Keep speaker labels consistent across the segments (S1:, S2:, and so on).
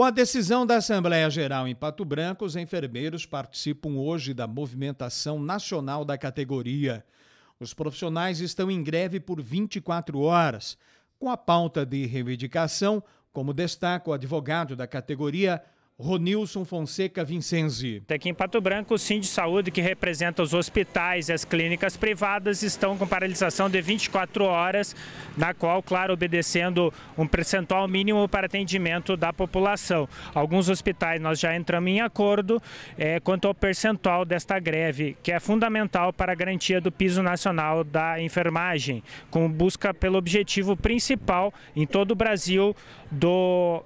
S1: Com a decisão da Assembleia Geral em Pato Branco, os enfermeiros participam hoje da movimentação nacional da categoria. Os profissionais estão em greve por 24 horas, com a pauta de reivindicação, como destaca o advogado da categoria, Ronilson Fonseca Vincenzi. Aqui em Pato Branco, o Sim de Saúde,
S2: que representa os hospitais e as clínicas privadas, estão com paralisação de 24 horas, na qual, claro, obedecendo um percentual mínimo para atendimento da população. Alguns hospitais nós já entramos em acordo é, quanto ao percentual desta greve, que é fundamental para a garantia do piso nacional da enfermagem, com busca pelo objetivo principal em todo o Brasil do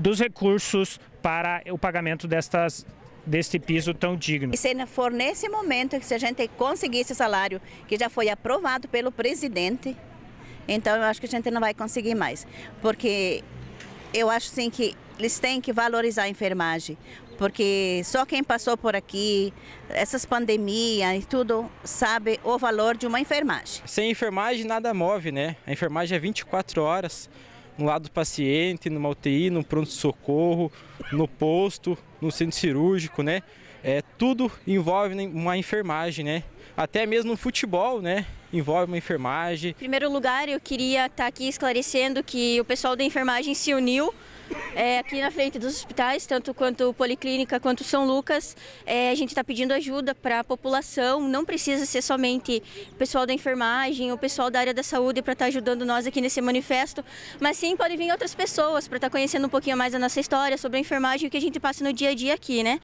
S2: dos recursos para o pagamento destas deste piso tão digno. E
S3: se for nesse momento que se a gente conseguir esse salário que já foi aprovado pelo presidente, então eu acho que a gente não vai conseguir mais, porque eu acho sim que eles têm que valorizar a enfermagem, porque só quem passou por aqui, essas pandemias e tudo, sabe o valor de uma enfermagem.
S4: Sem enfermagem nada move, né? A enfermagem é 24 horas no lado do paciente, numa UTI, no pronto-socorro, no posto, no centro cirúrgico, né? É, tudo envolve né, uma enfermagem, né? Até mesmo no futebol, né? Envolve uma enfermagem. Em
S5: primeiro lugar, eu queria estar tá aqui esclarecendo que o pessoal da enfermagem se uniu é, aqui na frente dos hospitais, tanto quanto Policlínica quanto São Lucas, é, a gente está pedindo ajuda para a população. Não precisa ser somente o pessoal da enfermagem, o pessoal da área da saúde para estar tá ajudando nós aqui nesse manifesto, mas sim pode vir outras pessoas para estar tá conhecendo um pouquinho mais a nossa história sobre a enfermagem e o que a gente passa no dia a dia aqui, né?